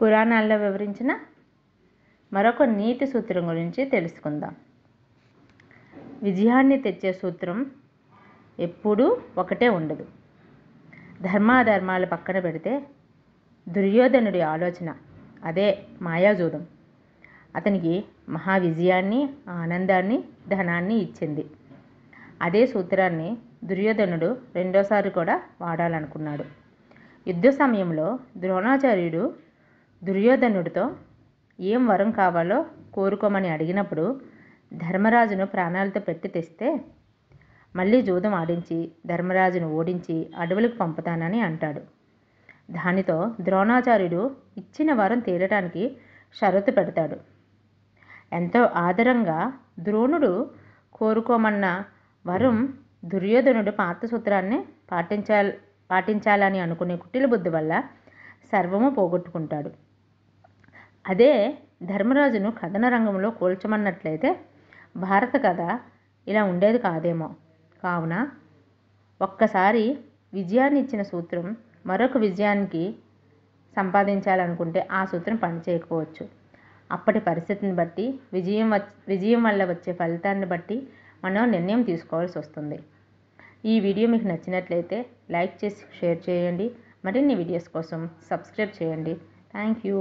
పురాణాల్లో వివరించిన మరొక నీతి సూత్రం గురించి తెలుసుకుందాం విజయాన్ని తెచ్చే సూత్రం ఎప్పుడూ ఒకటే ఉండదు ధర్మాధర్మాలు పక్కన పెడితే దుర్యోధనుడి ఆలోచన అదే మాయాజూదం అతనికి మహా విజయాన్ని ఆనందాన్ని ధనాన్ని ఇచ్చింది అదే సూత్రాన్ని దుర్యోధనుడు రెండోసారి కూడా వాడాలనుకున్నాడు యుద్ధ సమయంలో ద్రోణాచార్యుడు దుర్యోధనుడితో ఏం వరం కావాలో కోరుకోమని అడిగినప్పుడు ధర్మరాజును ప్రాణాలతో పెట్టి తెస్తే మళ్ళీ జూదం ఆడించి ధర్మరాజును ఓడించి అడవులకు పంపుతానని అంటాడు దానితో ద్రోణాచార్యుడు ఇచ్చిన వరం తీరటానికి షరతు పెడతాడు ఎంతో ఆదరంగా ద్రోణుడు కోరుకోమన్న వరం దుర్యోధనుడు సూత్రాన్ని పాటించాల పాటించాలని అనుకునే కుటిల బుద్ధి వల్ల సర్వము పోగొట్టుకుంటాడు అదే ధర్మరాజును కథన రంగంలో కూల్చమన్నట్లయితే భారత కథ ఇలా ఉండేది కాదేమో కావున ఒక్కసారి విజయాన్ని ఇచ్చిన సూత్రం మరొక విజయానికి సంపాదించాలనుకుంటే ఆ సూత్రం పనిచేయకపోవచ్చు అప్పటి పరిస్థితిని బట్టి విజయం విజయం వల్ల వచ్చే ఫలితాన్ని బట్టి మనం నిర్ణయం తీసుకోవాల్సి వస్తుంది ఈ వీడియో మీకు నచ్చినట్లయితే లైక్ చేసి షేర్ చేయండి మరిన్ని వీడియోస్ కోసం సబ్స్క్రైబ్ చేయండి థ్యాంక్ యూ